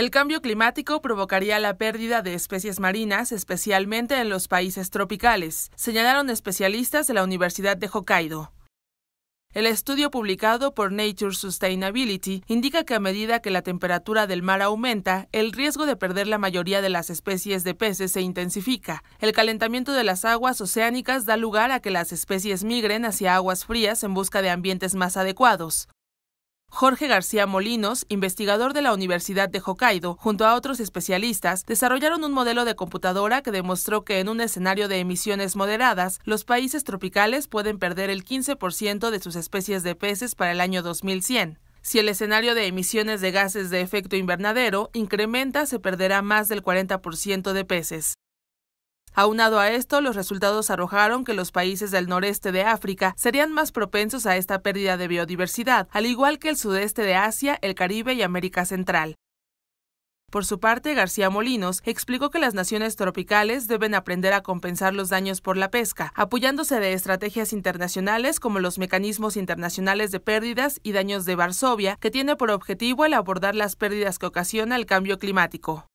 El cambio climático provocaría la pérdida de especies marinas, especialmente en los países tropicales, señalaron especialistas de la Universidad de Hokkaido. El estudio publicado por Nature Sustainability indica que a medida que la temperatura del mar aumenta, el riesgo de perder la mayoría de las especies de peces se intensifica. El calentamiento de las aguas oceánicas da lugar a que las especies migren hacia aguas frías en busca de ambientes más adecuados. Jorge García Molinos, investigador de la Universidad de Hokkaido, junto a otros especialistas, desarrollaron un modelo de computadora que demostró que en un escenario de emisiones moderadas, los países tropicales pueden perder el 15% de sus especies de peces para el año 2100. Si el escenario de emisiones de gases de efecto invernadero incrementa, se perderá más del 40% de peces. Aunado a esto, los resultados arrojaron que los países del noreste de África serían más propensos a esta pérdida de biodiversidad, al igual que el sudeste de Asia, el Caribe y América Central. Por su parte, García Molinos explicó que las naciones tropicales deben aprender a compensar los daños por la pesca, apoyándose de estrategias internacionales como los mecanismos internacionales de pérdidas y daños de Varsovia, que tiene por objetivo el abordar las pérdidas que ocasiona el cambio climático.